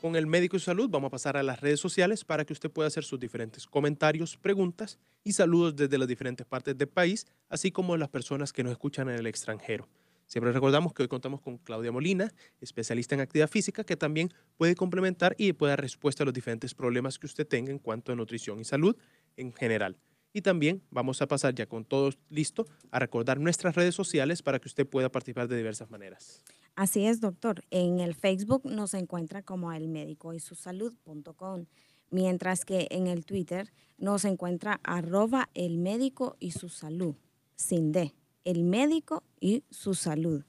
con el médico y salud. Vamos a pasar a las redes sociales para que usted pueda hacer sus diferentes comentarios, preguntas y saludos desde las diferentes partes del país, así como las personas que nos escuchan en el extranjero. Siempre recordamos que hoy contamos con Claudia Molina, especialista en actividad física, que también puede complementar y puede dar respuesta a los diferentes problemas que usted tenga en cuanto a nutrición y salud en general. Y también vamos a pasar ya con todo listo a recordar nuestras redes sociales para que usted pueda participar de diversas maneras. Así es, doctor. En el Facebook nos encuentra como el médico y su salud.com, mientras que en el Twitter nos encuentra arroba el médico y su salud, sin D, el médico y su salud.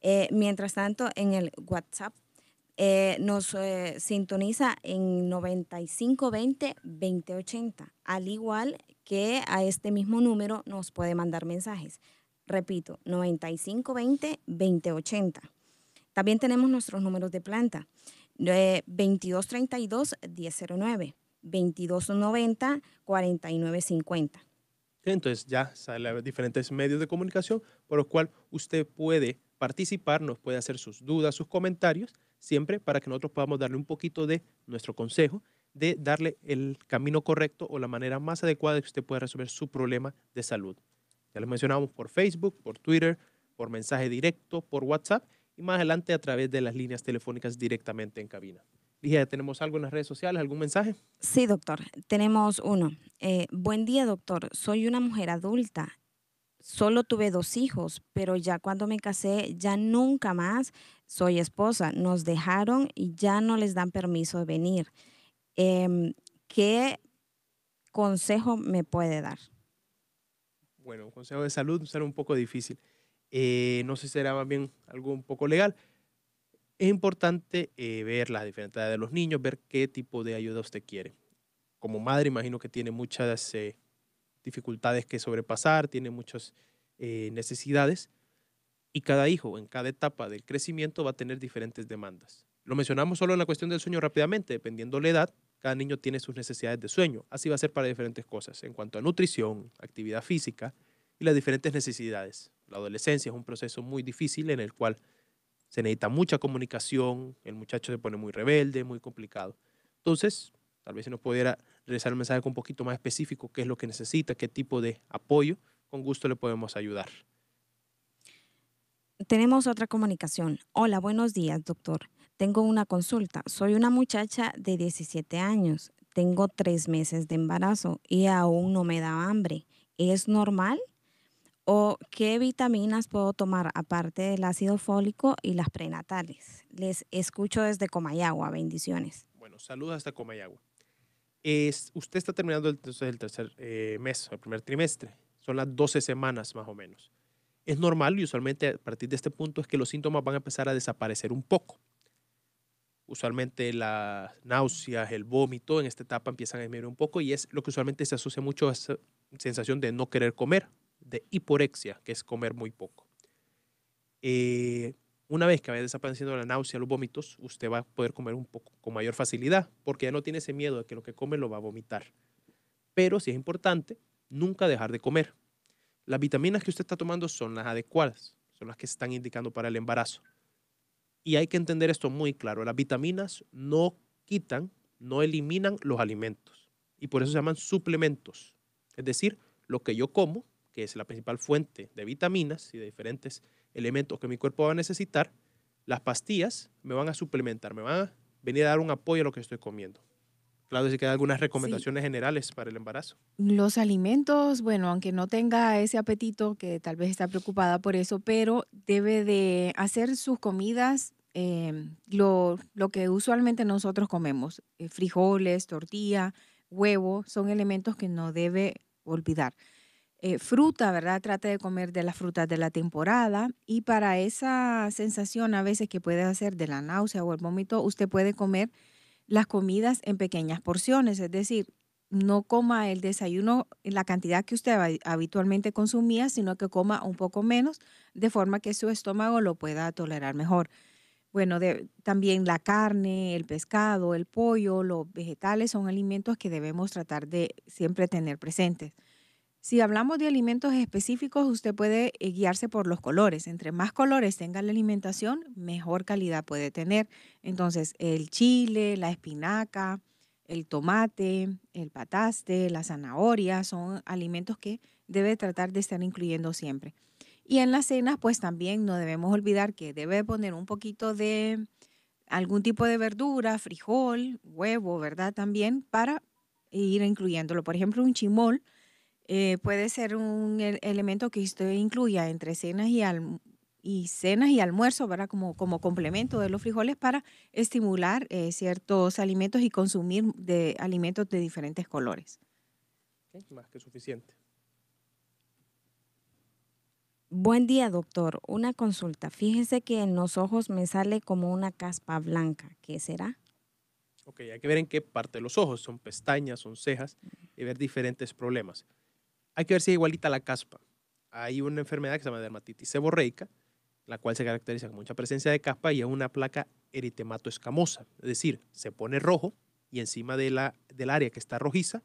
Eh, mientras tanto, en el WhatsApp eh, nos eh, sintoniza en 9520-2080, al igual que a este mismo número nos puede mandar mensajes. Repito, 9520-2080. También tenemos nuestros números de planta. 2232-1009, eh, 2290-4950. Entonces ya sale diferentes medios de comunicación por los cuales usted puede participar, nos puede hacer sus dudas, sus comentarios, siempre para que nosotros podamos darle un poquito de nuestro consejo, de darle el camino correcto o la manera más adecuada de que usted pueda resolver su problema de salud. Ya les mencionamos por Facebook, por Twitter, por mensaje directo, por WhatsApp y más adelante a través de las líneas telefónicas directamente en cabina. Dije, ¿tenemos algo en las redes sociales? ¿Algún mensaje? Sí, doctor. Tenemos uno. Eh, buen día, doctor. Soy una mujer adulta. Solo tuve dos hijos, pero ya cuando me casé, ya nunca más soy esposa. Nos dejaron y ya no les dan permiso de venir. Em, ¿Qué consejo me puede dar? Bueno, un consejo de salud será un poco difícil. Eh, no sé si será más bien algo un poco legal. Es importante eh, ver las diferentes de los niños, ver qué tipo de ayuda usted quiere. Como madre, imagino que tiene muchas eh, dificultades que sobrepasar, tiene muchas necesidades. Y cada hijo, en cada etapa del crecimiento, va a tener diferentes demandas. Lo mencionamos solo en la cuestión del sueño rápidamente. Dependiendo la edad, cada niño tiene sus necesidades de sueño. Así va a ser para diferentes cosas, en cuanto a nutrición, actividad física y las diferentes necesidades la adolescencia es un proceso muy difícil en el cual se necesita mucha comunicación, el muchacho se pone muy rebelde, muy complicado. Entonces, tal vez si nos pudiera regresar un mensaje un poquito más específico, qué es lo que necesita, qué tipo de apoyo, con gusto le podemos ayudar. Tenemos otra comunicación. Hola, buenos días, doctor. Tengo una consulta. Soy una muchacha de 17 años. Tengo tres meses de embarazo y aún no me da hambre. ¿Es normal? ¿O qué vitaminas puedo tomar aparte del ácido fólico y las prenatales? Les escucho desde Comayagua, bendiciones. Bueno, saludos hasta Comayagua. Es, usted está terminando el, tercer eh, mes, el primer trimestre. Son las 12 semanas más o menos. Es normal y usualmente a partir de este punto es que los síntomas van a empezar a desaparecer un poco. Usualmente la náuseas, el vómito en esta etapa empiezan a disminuir un poco y es lo que usualmente se asocia mucho a esa sensación de no querer comer de hiporexia, que es comer muy poco. Eh, una vez que vaya desapareciendo la náusea, los vómitos, usted va a poder comer un poco con mayor facilidad, porque ya no tiene ese miedo de que lo que come lo va a vomitar. Pero si es importante nunca dejar de comer. Las vitaminas que usted está tomando son las adecuadas, son las que se están indicando para el embarazo. Y hay que entender esto muy claro. Las vitaminas no quitan, no eliminan los alimentos. Y por eso se llaman suplementos. Es decir, lo que yo como que es la principal fuente de vitaminas y de diferentes elementos que mi cuerpo va a necesitar, las pastillas me van a suplementar, me van a venir a dar un apoyo a lo que estoy comiendo. Claro, si queda algunas recomendaciones generales para el embarazo. Los alimentos, bueno, aunque no tenga ese apetito, que tal vez está preocupada por eso, pero debe de hacer sus comidas em, lo, que usualmente nosotros comemos, eh, frijoles, tortilla, huevo, son elementos que no debe olvidar. Eh, fruta, ¿verdad? Trate de comer de las frutas de la temporada y para esa sensación a veces que puede hacer de la náusea o el vómito, usted puede comer las comidas en pequeñas porciones, es decir, no coma el desayuno en la cantidad que usted habitualmente consumía, sino que coma un poco menos, de forma que su estómago lo pueda tolerar mejor. Bueno, también la carne, el pescado, el pollo, los vegetales son alimentos que debemos tratar de siempre tener presentes. Si hablamos de alimentos específicos, usted puede eh, guiarse por los colores. Entre más colores tenga la alimentación, mejor calidad puede tener. Entonces, el chile, la espinaca, el tomate, el pataste, la zanahoria, son alimentos que debe tratar de estar incluyendo siempre. Y en las cenas, pues también no debemos olvidar que debe poner un poquito de algún tipo de verdura, frijol, huevo, ¿verdad? También para ir incluyéndolo. Por ejemplo, un chimol eh, puede ser un e-, elemento que usted incluya entre cenas y, y cenas y almuerzos, ¿verdad? Como, como complemento de los frijoles para estimular eh, ciertos alimentos y consumir de alimentos de diferentes colores. Más que suficiente. Buen día, doctor. Una consulta. Fíjese que en los ojos me sale como una caspa blanca. ¿Qué será? Ok, hay que ver en qué parte de los ojos. Son pestañas, son cejas y ver diferentes problemas. Hay que ver si es igualita la caspa. Hay una enfermedad que se llama dermatitis seborreica, la cual se caracteriza con mucha presencia de caspa y es una placa eritematoescamosa. Es decir, se pone rojo y encima de la, del área que está rojiza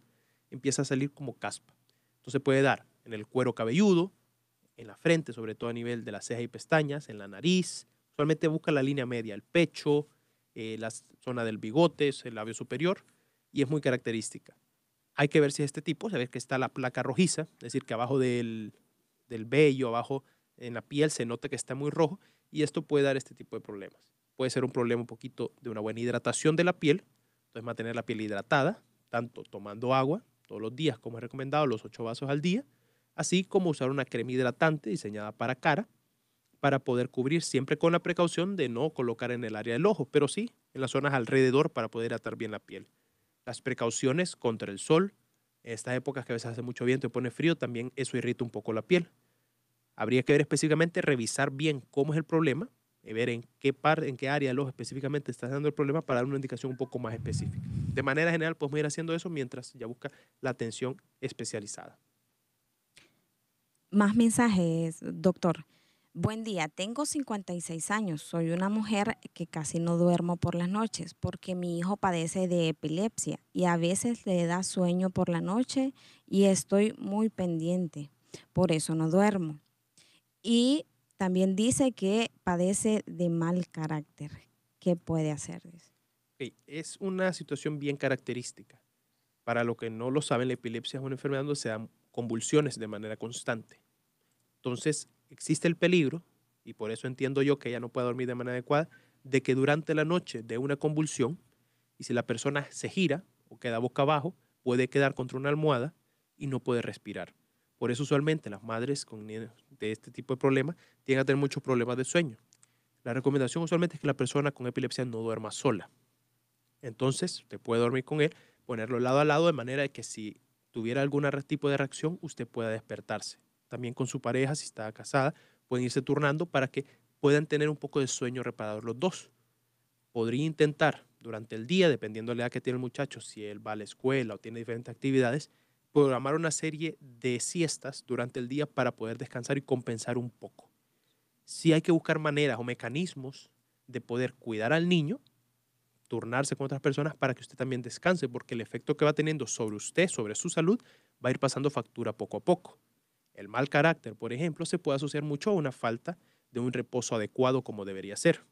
empieza a salir como caspa. Entonces puede dar en el cuero cabelludo, en la frente, sobre todo a nivel de las cejas y pestañas, en la nariz. Usualmente busca la línea media, el pecho, eh, la zona del bigote, el labio superior, y es muy característica. Hay que ver si es este tipo, se ve que está la placa rojiza, es decir, que abajo del, del vello, abajo en la piel se nota que está muy rojo y esto puede dar este tipo de problemas. Puede ser un problema un poquito de una buena hidratación de la piel, entonces mantener la piel hidratada, tanto tomando agua todos los días como es recomendado, los 8 vasos al día, así como usar una crema hidratante diseñada para cara para poder cubrir siempre con la precaución de no colocar en el área del ojo, pero sí en las zonas alrededor para poder atar bien la piel las precauciones contra el sol. En estas épocas que a veces hace mucho viento y pone frío, también eso irrita un poco la piel. Habría que ver específicamente, revisar bien cómo es el problema, y eh, ver en qué parte, en qué área los específicamente está dando el problema para dar una indicación un poco más específica. De manera general, podemos ir haciendo eso mientras ya busca la atención especializada. Más mensajes, doctor. Buen día, tengo 56 años, soy una mujer que casi no duermo por las noches porque mi hijo padece de epilepsia y a veces le da sueño por la noche y estoy muy pendiente, por eso no duermo. Y también dice que padece de mal carácter. ¿Qué puede hacer? Es una situación bien característica. Para los que no lo saben, la epilepsia es una enfermedad donde se dan convulsiones de manera constante. Entonces, existe el peligro, y por eso entiendo yo que ella no puede dormir de manera adecuada, de que durante la noche de una convulsión, y si la persona se gira o queda boca abajo, puede quedar contra una almohada y no puede respirar. Por eso usualmente las madres con de este tipo de problemas tienen a tener muchos problemas de sueño. La recomendación usualmente es que la persona con epilepsia no duerma sola. Entonces, usted puede dormir con él, ponerlo lado a lado de manera que si tuviera algún tipo de reacción, usted pueda despertarse también con su pareja, si está casada, pueden irse turnando para que puedan tener un poco de sueño reparador los dos. Podría intentar durante el día, dependiendo de la edad que tiene el muchacho, si él va a la escuela o tiene diferentes actividades, programar una serie de siestas durante el día para poder descansar y compensar un poco. Si hay que buscar maneras o mecanismos de poder cuidar al niño, turnarse con otras personas para que usted también descanse, porque el efecto que va teniendo sobre usted, sobre su salud, va a ir pasando factura poco a poco. El mal carácter, por ejemplo, se puede asociar mucho a una falta de un reposo adecuado como debería ser.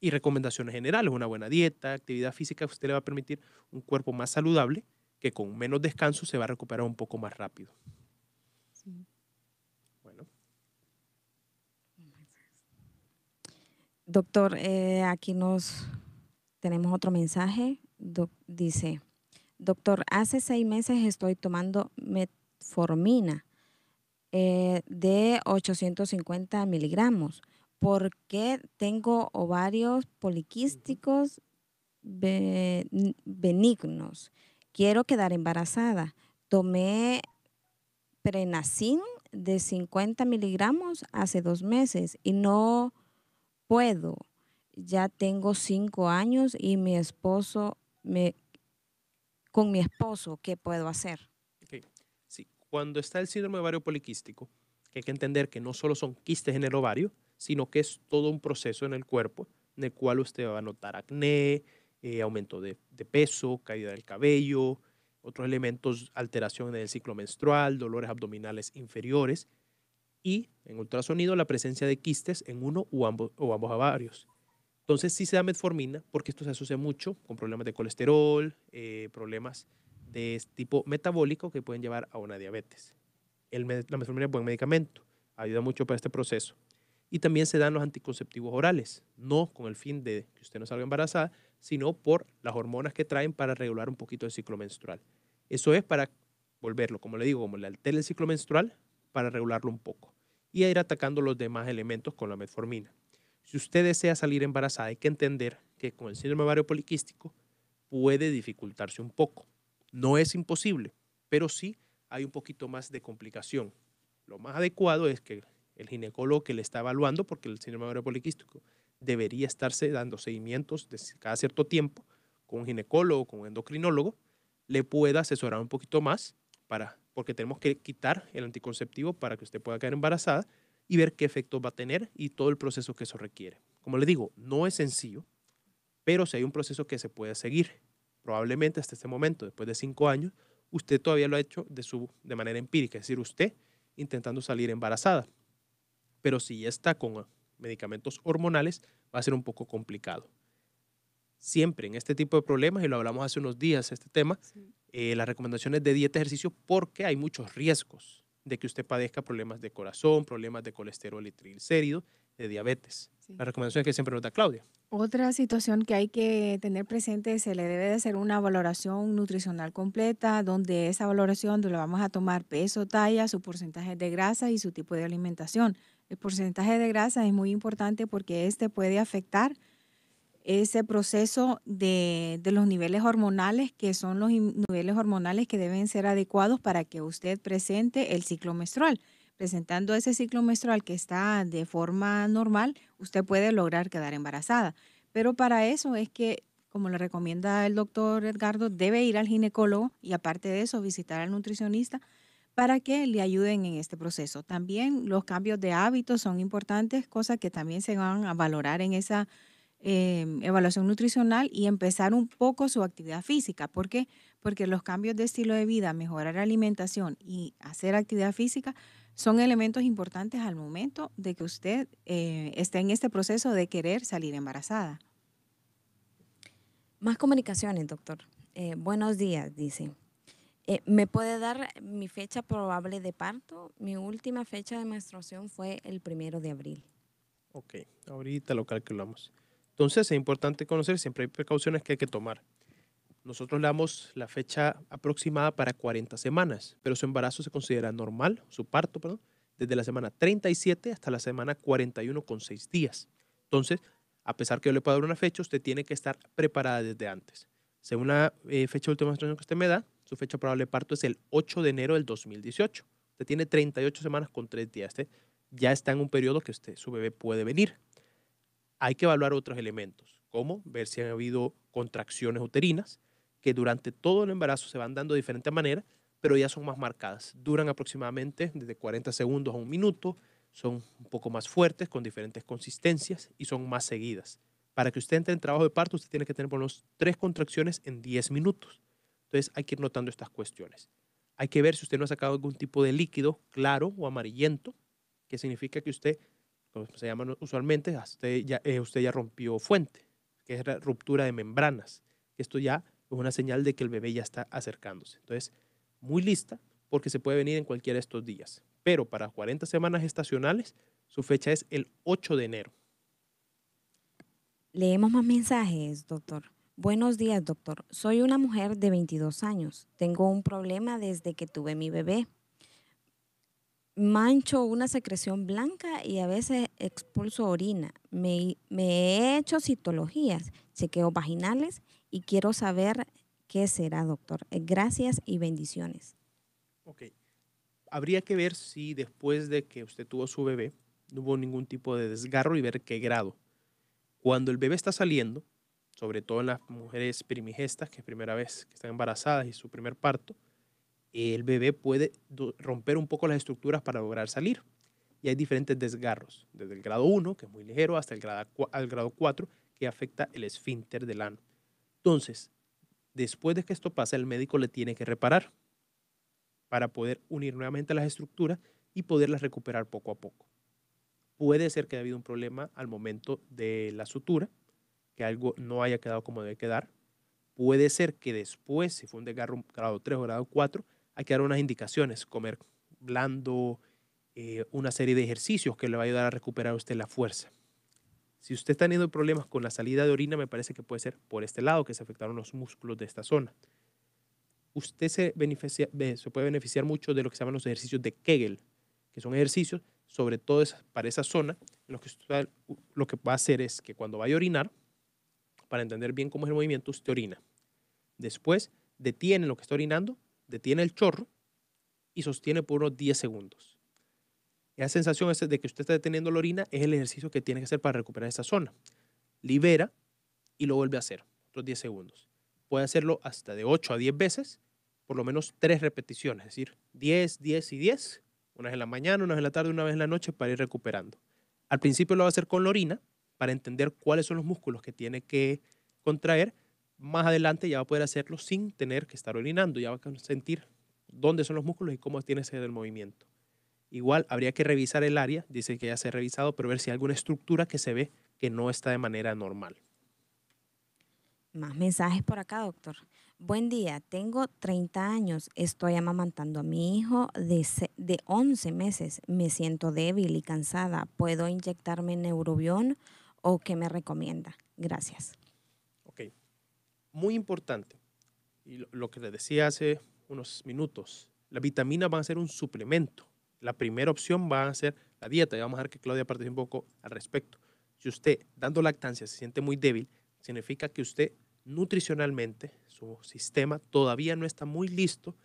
Y recomendaciones generales, una buena dieta, actividad física, usted le va a permitir un cuerpo más saludable que con menos descanso se va a recuperar un poco más rápido. Bueno. Doctor, eh, aquí nos tenemos otro mensaje. dice, doctor, hace seis meses estoy tomando metformina eh, de 850 miligramos. Porque tengo ovarios poliquísticos benignos. Quiero quedar embarazada. Tomé prenacin de 50 miligramos hace dos meses y no puedo. Ya tengo cinco años y mi esposo me con mi esposo, ¿qué puedo hacer? cuando está el síndrome ovario poliquístico, que hay que entender que no solo son quistes en el ovario, sino que es todo un proceso en el cuerpo en el cual usted va a notar acné, eh, aumento de, peso, caída del cabello, otros elementos, alteración en el ciclo menstrual, dolores abdominales inferiores y en ultrasonido la presencia de quistes en uno o ambos, o ambos ovarios. Entonces sí se da metformina porque esto se asocia mucho con problemas de colesterol, eh, problemas de tipo metabólico que pueden llevar a una diabetes. la metformina es buen medicamento, ayuda mucho para este proceso. Y también se dan los anticonceptivos orales, no con el fin de que usted no salga embarazada, sino por las hormonas que traen para regular un poquito el ciclo menstrual. Eso es para volverlo, como le digo, como le altera el ciclo menstrual, para regularlo un poco y a ir atacando los demás elementos con la metformina. Si usted desea salir embarazada, hay que entender que con el síndrome ovario poliquístico puede dificultarse un poco. No es imposible, pero sí hay un poquito más de complicación. Lo más adecuado es que el ginecólogo que le está evaluando, porque el síndrome ovario poliquístico debería estarse dando seguimientos cada cierto tiempo con un ginecólogo, con un endocrinólogo, le pueda asesorar un poquito más para, porque tenemos que quitar el anticonceptivo para que usted pueda quedar embarazada y ver qué efectos va a tener y todo el proceso que eso requiere. Como le digo, no es sencillo, pero si hay un proceso que se puede seguir probablemente hasta este momento, después de cinco años, usted todavía lo ha hecho de, su, de manera empírica, es decir, usted intentando salir embarazada. Pero si ya está con ah, medicamentos hormonales, va a ser un poco complicado. Siempre en este tipo de problemas, y lo hablamos hace unos días, este tema, eh, las recomendaciones de dieta, y ejercicio, porque hay muchos riesgos de que usted padezca problemas de corazón, problemas de colesterol y triglicéridos, de diabetes. La recomendación que siempre nos da Claudia. Otra situación que hay que tener presente, se le debe de hacer una valoración nutricional completa, donde esa valoración donde vamos a tomar peso, talla, su porcentaje de grasa y su tipo de alimentación. El porcentaje de grasa es muy importante porque este puede afectar ese proceso de los niveles hormonales, que son los niveles hormonales que deben ser adecuados para que usted presente el ciclo menstrual presentando ese ciclo menstrual que está de forma normal, usted puede lograr quedar embarazada. Pero para eso es que, como le recomienda el doctor Edgardo, debe ir al ginecólogo y aparte de eso visitar al nutricionista para que le ayuden en este proceso. También los cambios de hábitos son importantes, cosas que también se van a valorar en esa em, evaluación nutricional y empezar un poco su actividad física. ¿Por qué? Porque los cambios de estilo de vida, mejorar la alimentación y hacer actividad física son elementos importantes al momento de que usted eh, esté en este proceso de querer salir embarazada. Más comunicaciones, doctor. Eh, buenos días, dice. Eh, ¿Me puede dar mi fecha probable de parto? Mi última fecha de menstruación fue el primero de abril. Ok, ahorita lo calculamos. Entonces es importante conocer, siempre hay precauciones que hay que tomar. Nosotros le damos la fecha aproximada para 40 semanas, pero su embarazo se considera normal, su parto, perdón, desde la semana 37 hasta la semana 41 con 6 días. Entonces, a pesar que yo le pueda dar una fecha, usted tiene que estar preparada desde antes. Según la eh, fecha de última menstruación que usted me da, su fecha probable de parto es el 8 de enero del 2018. Usted tiene 38 semanas con 3 días. ya está en un periodo que su bebé puede venir. Hay que evaluar otros elementos, como ver si han habido contracciones uterinas, que durante todo el embarazo se van dando de diferentes maneras, pero ya son más marcadas. Duran aproximadamente desde 40 segundos a un minuto, son un poco más fuertes, con diferentes consistencias y son más seguidas. Para que usted entre en trabajo de parto, usted tiene que tener por lo menos tres contracciones en 10 minutos. Entonces hay que ir notando estas cuestiones. Hay que ver si usted no ha sacado algún tipo de líquido claro o amarillento, que significa que usted, como se llama usualmente, usted ya, eh, usted ya rompió fuente, que es la ruptura de membranas. Esto ya es una señal de que el bebé ya está acercándose. Entonces, muy lista porque se puede venir en cualquiera de estos días. Pero para 40 semanas estacionales, su fecha es el 8 de enero. Leemos más mensajes, doctor. Buenos días, doctor. Soy una mujer de 22 años. Tengo un problema desde que tuve mi bebé. Mancho una secreción blanca y a veces expulso orina. Me, he hecho citologías, chequeos vaginales y quiero saber qué será, doctor. Eh, gracias y bendiciones. Ok. Habría que ver si después de que usted tuvo su bebé, no hubo ningún tipo de desgarro y ver qué grado. Cuando el bebé está saliendo, sobre todo en las mujeres primigestas, que es primera vez que están embarazadas y su primer parto, el bebé puede romper un poco las estructuras para lograr salir. Y hay diferentes desgarros, desde el grado 1, que es muy ligero, hasta el grado, al grado 4, que afecta el esfínter del ano. Entonces, después de que esto pase, el médico le tiene que reparar para poder unir nuevamente las estructuras y poderlas recuperar poco a poco. Puede ser que haya habido un problema al momento de la sutura, que algo no haya quedado como debe quedar. Puede ser que después, si fue un desgarro grado 3 o grado 4, hay que dar unas indicaciones, comer blando, eh, una serie de ejercicios que le va a ayudar a recuperar usted la fuerza. Si usted está teniendo problemas con la salida de orina, me parece que puede ser por este lado, que se afectaron los músculos de esta zona. Usted se, puede beneficiar mucho de lo que se llaman los ejercicios de Kegel, que son ejercicios, sobre todo para esa zona, en que lo que va a hacer es que cuando vaya a orinar, para entender bien cómo es el movimiento, usted orina. Después detiene lo que está orinando, detiene el chorro y sostiene por unos 10 segundos esa sensación de que usted está deteniendo la orina es el ejercicio que tiene que hacer para recuperar esa zona. Libera y lo vuelve a hacer, otros 10 segundos. Puede hacerlo hasta de 8 a 10 veces, por lo menos 3 repeticiones, es decir, 10, 10 y 10, una vez en la mañana, una vez en la tarde, una vez en la noche, para ir recuperando. Al principio lo va a hacer con la orina, para entender cuáles son los músculos que tiene que contraer. Más adelante ya va a poder hacerlo sin tener que estar orinando, ya va a sentir dónde son los músculos y cómo tiene que ser el movimiento. Igual habría que revisar el área, dice que ya se ha revisado, pero ver si hay alguna estructura que se ve que no está de manera normal. Más mensajes por acá, doctor. Buen día, tengo 30 años, estoy amamantando a mi hijo de, de 11 meses, me siento débil y cansada, ¿puedo inyectarme neurobión o qué me recomienda? Gracias. Ok, muy importante, y lo, lo que le decía hace unos minutos, las vitaminas van a ser un suplemento la primera opción va a ser la dieta. Y vamos a ver que Claudia participe un poco al respecto. Si usted, dando lactancia, se siente muy débil, significa que usted nutricionalmente, su sistema todavía no está muy listo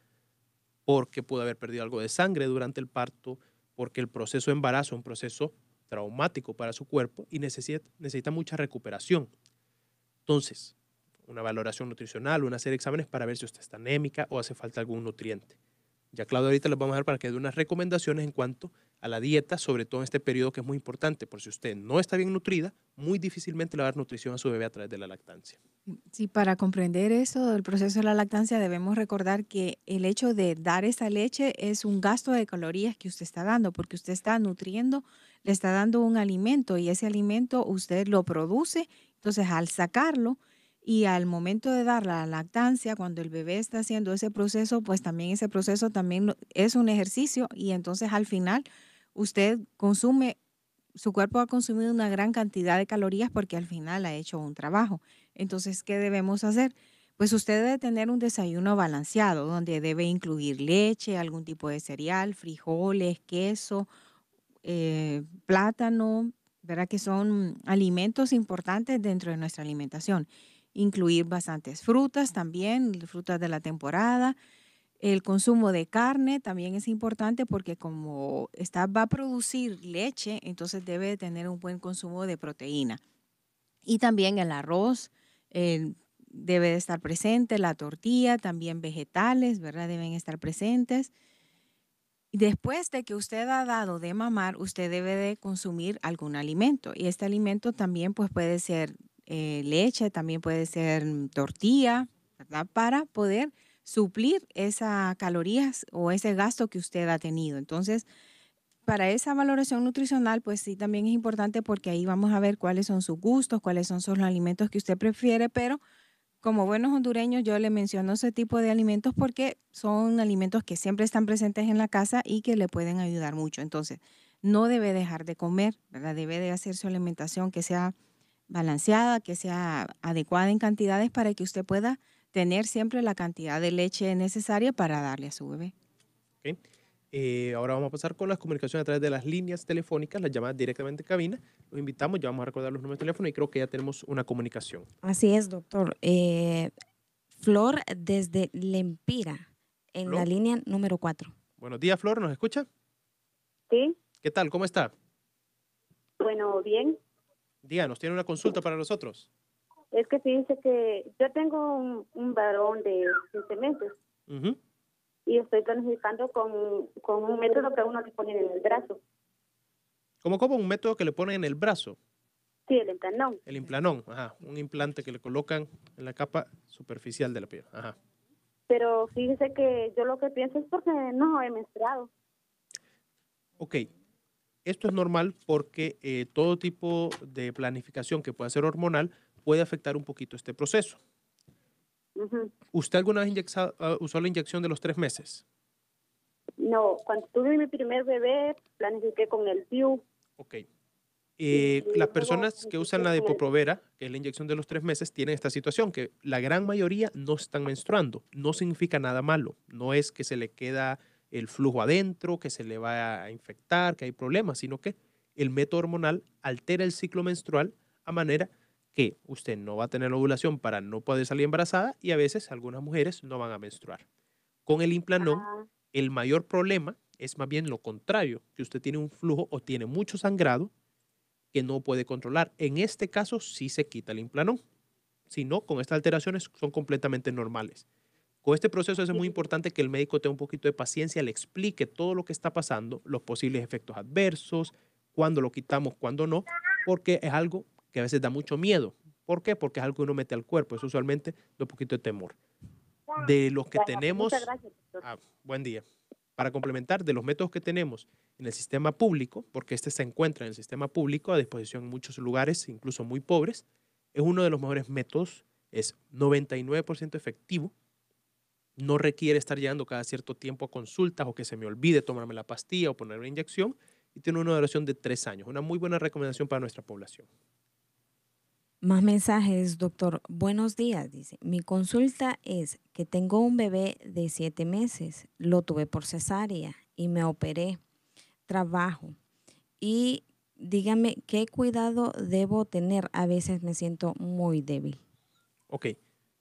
porque pudo haber perdido algo de sangre durante el parto, porque el proceso de embarazo es un proceso traumático para su cuerpo y necesita, necesita mucha recuperación. Entonces, una valoración nutricional, una serie de exámenes para ver si usted está anémica o hace falta algún nutriente. Ya Claudia ahorita les vamos a dar para que dé unas recomendaciones en cuanto a la dieta, sobre todo en este periodo que es muy importante, porque si usted no está bien nutrida, muy difícilmente le va a dar nutrición a su bebé a través de la lactancia. Sí, para comprender eso del proceso de la lactancia debemos recordar que el hecho de dar esa leche es un gasto de calorías que usted está dando, porque usted está nutriendo, le está dando un alimento y ese alimento usted lo produce, entonces al sacarlo, y al momento de dar la lactancia, cuando el bebé está haciendo ese proceso, pues también ese proceso también es un ejercicio y entonces al final usted consume, su cuerpo ha consumido una gran cantidad de calorías porque al final ha hecho un trabajo. Entonces, ¿qué debemos hacer? Pues usted debe tener un desayuno balanceado donde debe incluir leche, algún tipo de cereal, frijoles, queso, eh, plátano, ¿verdad? Que son alimentos importantes dentro de nuestra alimentación incluir bastantes frutas también, frutas de la temporada. El consumo de carne también es importante porque como va a producir leche, entonces debe tener un buen consumo de proteína. Y también el arroz debe estar presente, la tortilla, también vegetales, ¿verdad? Deben estar presentes. Después de que usted ha dado de mamar, usted debe de consumir algún alimento y este alimento también pues puede ser eh, leche, también puede ser mm, tortilla, ¿verdad? Para poder suplir esas calorías o ese gasto que usted ha tenido. Entonces, para esa valoración nutricional, pues sí, también es importante porque ahí vamos a ver cuáles son sus gustos, cuáles son sus, los alimentos que usted prefiere, pero como buenos hondureños yo le menciono ese tipo de alimentos porque son alimentos que siempre están presentes en la casa y que le pueden ayudar mucho. Entonces, no debe dejar de comer, ¿verdad? Debe de hacer su alimentación que sea balanceada, que sea adecuada en cantidades para que usted pueda tener siempre la cantidad de leche necesaria para darle a su bebé. Eh, ahora vamos a pasar con las comunicaciones a través de las líneas telefónicas, las llamadas directamente en cabina. Los invitamos, ya vamos a recordar los números de teléfono y creo que ya tenemos una comunicación. Así es, doctor. Eh, Flor desde Lempira, en la línea número 4. Buenos días, Flor, ¿nos escucha? Sí. ¿Qué tal? ¿Cómo está? Bueno, bien. Díganos, ¿tiene una consulta para nosotros? Es que dice que yo tengo un, varón de 15 meses y estoy planificando con, un método que uno le ponen en el brazo. ¿Cómo, cómo? ¿Un método que le ponen en el brazo? Sí, el implanón. El implanón, ajá. Un implante que le colocan en la capa superficial de la piel, ajá. Pero fíjese que yo lo que pienso es porque no he menstruado. Ok, esto es normal porque eh, todo tipo de planificación que pueda ser hormonal puede afectar un poquito este proceso. ¿Usted alguna vez ah, usó la inyección de los tres meses? No, cuando tuve mi primer bebé planifiqué con el PIU. Ok. Eh, las personas que usan la depoprovera, que es la inyección de los tres meses, tienen esta situación, que la gran mayoría no están menstruando. No significa nada malo. No es que se le queda el flujo adentro, que se le va a infectar, que hay problemas, sino que el método hormonal altera el ciclo menstrual a manera que usted no va a tener ovulación para no poder salir embarazada y a veces algunas mujeres no van a menstruar. Con el implanón, ah. el mayor problema es más bien lo contrario, que usted tiene un flujo o tiene mucho sangrado que no puede controlar. En este caso sí se quita el implanón. Si no, con estas alteraciones son completamente normales. Con este proceso es muy importante que el médico tenga un poquito de paciencia, le explique todo lo que está pasando, los posibles efectos adversos, cuándo lo quitamos, cuándo no, porque es algo que a veces da mucho miedo. ¿Por qué? Porque es algo que uno mete al cuerpo, es usualmente de un poquito de temor. De los que pues, tenemos, ah, buen día, para complementar, de los métodos que tenemos en el sistema público, porque este se encuentra en el sistema público a disposición en muchos lugares, incluso muy pobres, es uno de los mejores métodos, es 99% efectivo, no requiere estar llegando cada cierto tiempo a consultas o que se me olvide tomarme la pastilla o ponerme la inyección y tiene una duración de tres años. Una muy buena recomendación para nuestra población. Más mensajes, doctor. Buenos días, dice. Mi consulta es que tengo un bebé de siete meses, lo tuve por cesárea y me operé, trabajo. Y dígame qué cuidado debo tener. A veces me siento muy débil. Ok,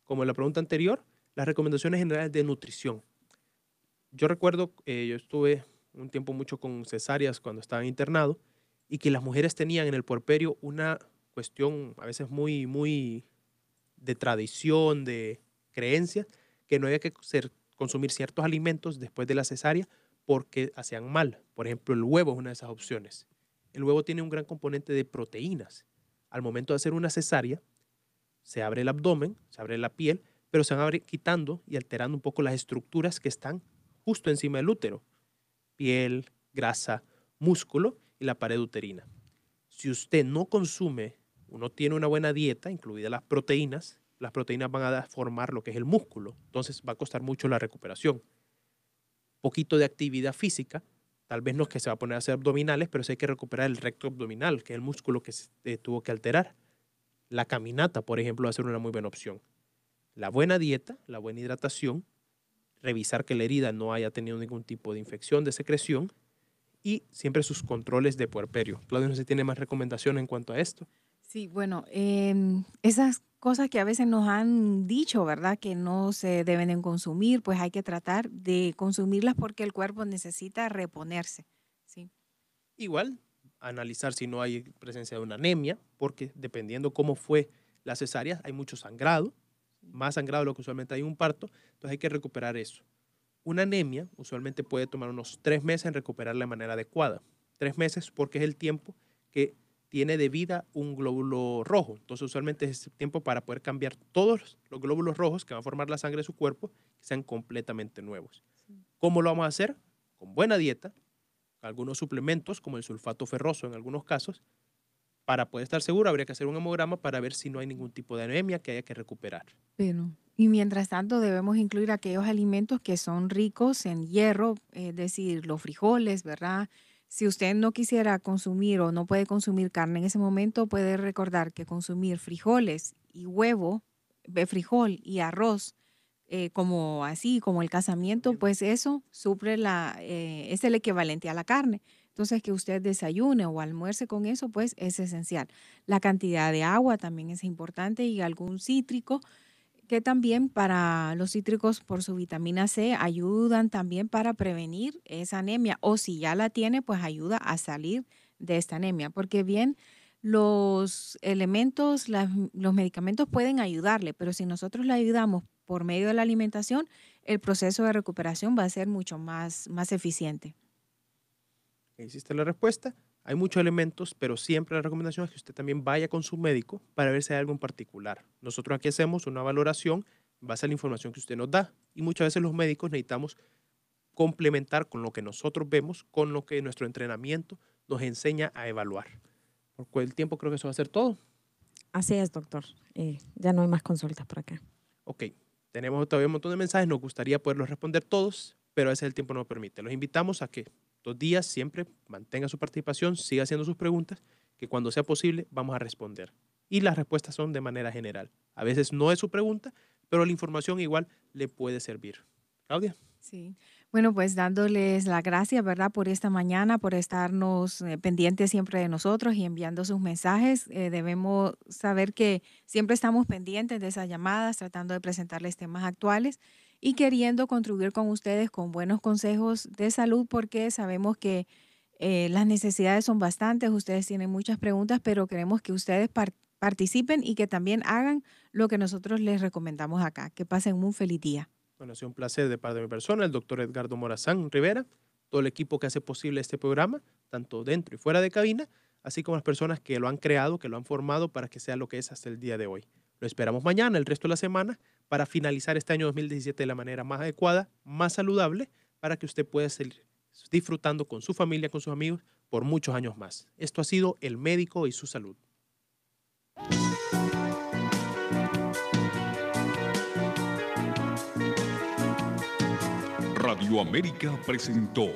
como en la pregunta anterior, las recomendaciones generales de nutrición. Yo recuerdo, eh, yo estuve un tiempo mucho con cesáreas cuando estaba internado y que las mujeres tenían en el porperio una cuestión a veces muy, muy de tradición, de creencia, que no había que consumir ciertos alimentos después de la cesárea porque hacían mal. Por ejemplo, el huevo es una de esas opciones. El huevo tiene un gran componente de proteínas. Al momento de hacer una cesárea, se abre el abdomen, se abre la piel pero se van quitando y alterando un poco las estructuras que están justo encima del útero, piel, grasa, músculo y la pared uterina. Si usted no consume, uno tiene una buena dieta, incluidas las proteínas, las proteínas van a formar lo que es el músculo, entonces va a costar mucho la recuperación. Poquito de actividad física, tal vez no es que se va a poner a hacer abdominales, pero sí hay que recuperar el recto abdominal, que es el músculo que se eh, tuvo que alterar. La caminata, por ejemplo, va a ser una muy buena opción la buena dieta, la buena hidratación, revisar que la herida no haya tenido ningún tipo de infección, de secreción y siempre sus controles de puerperio. Claudio, no sé si tiene más recomendación en cuanto a esto. Sí, bueno, em, esas cosas que a veces nos han dicho, ¿verdad? Que no se deben consumir, pues hay que tratar de consumirlas porque el cuerpo necesita reponerse. Igual, analizar si no hay presencia de una anemia, porque dependiendo cómo fue la cesárea, hay mucho sangrado, más sangrado de lo que usualmente hay en un parto, entonces hay que recuperar eso. Una anemia usualmente puede tomar unos tres meses en recuperarla de manera adecuada. Tres meses porque es el tiempo que tiene de vida un glóbulo rojo. Entonces usualmente es el tiempo para poder cambiar todos los glóbulos rojos que van a formar la sangre de su cuerpo, que sean completamente nuevos. ¿Cómo lo vamos a hacer? Con buena dieta, algunos suplementos como el sulfato ferroso en algunos casos, para poder estar seguro, habría que hacer un hemograma para ver si no hay ningún tipo de anemia que haya que recuperar. Bueno, y mientras tanto debemos incluir aquellos alimentos que son ricos en hierro, es decir, los frijoles, ¿verdad? Si usted no quisiera consumir o no puede consumir carne en ese momento, puede recordar que consumir frijoles y huevo, frijol y arroz, eh, como así, como el casamiento, pues eso suple la, eh, es el equivalente a la carne. Entonces, que usted desayune o almuerce con eso, pues es esencial. La cantidad de agua también es importante y algún cítrico, que también para los cítricos por su vitamina C ayudan también para prevenir esa anemia o si ya la tiene, pues ayuda a salir de esta anemia, porque bien los elementos, los medicamentos pueden ayudarle, pero si nosotros le ayudamos por medio de la alimentación, el proceso de recuperación va a ser mucho más, más eficiente. Existe la respuesta. Hay muchos elementos, pero siempre la recomendación es que usted también vaya con su médico para ver si hay algo en particular. Nosotros aquí hacemos una valoración en base a la información que usted nos da y muchas veces los médicos necesitamos complementar con lo que nosotros vemos, con lo que nuestro entrenamiento nos enseña a evaluar. Por el tiempo creo que eso va a ser todo. Así es, doctor. Eh, ya no hay más consultas por acá. Ok, tenemos todavía un montón de mensajes, nos gustaría poderlos responder todos, pero a veces el tiempo no lo permite. Los invitamos a que días, siempre mantenga su participación, siga haciendo sus preguntas, que cuando sea posible vamos a responder. Y las respuestas son de manera general. A veces no es su pregunta, pero la información igual le puede servir. Claudia. Sí. Bueno, pues dándoles la gracia, ¿verdad?, por esta mañana, por estarnos eh, pendientes siempre de nosotros y enviando sus mensajes. Eh, debemos saber que siempre estamos pendientes de esas llamadas, tratando de presentarles temas actuales y queriendo contribuir con ustedes con buenos consejos de salud porque sabemos que eh, las necesidades son bastantes, ustedes tienen muchas preguntas, pero queremos que ustedes participen y que también hagan lo que nosotros les recomendamos acá. Que pasen un feliz día. Bueno, ha sido un placer de parte de mi persona, el doctor Edgardo Morazán Rivera, todo el equipo que hace posible este programa, tanto dentro y fuera de cabina, así como las personas que lo han creado, que lo han formado para que sea lo que es hasta el día de hoy. Lo esperamos mañana, el resto de la semana para finalizar este año 2017 de la manera más adecuada, más saludable, para que usted pueda seguir disfrutando con su familia, con sus amigos, por muchos años más. Esto ha sido El Médico y su Salud. Radio América presentó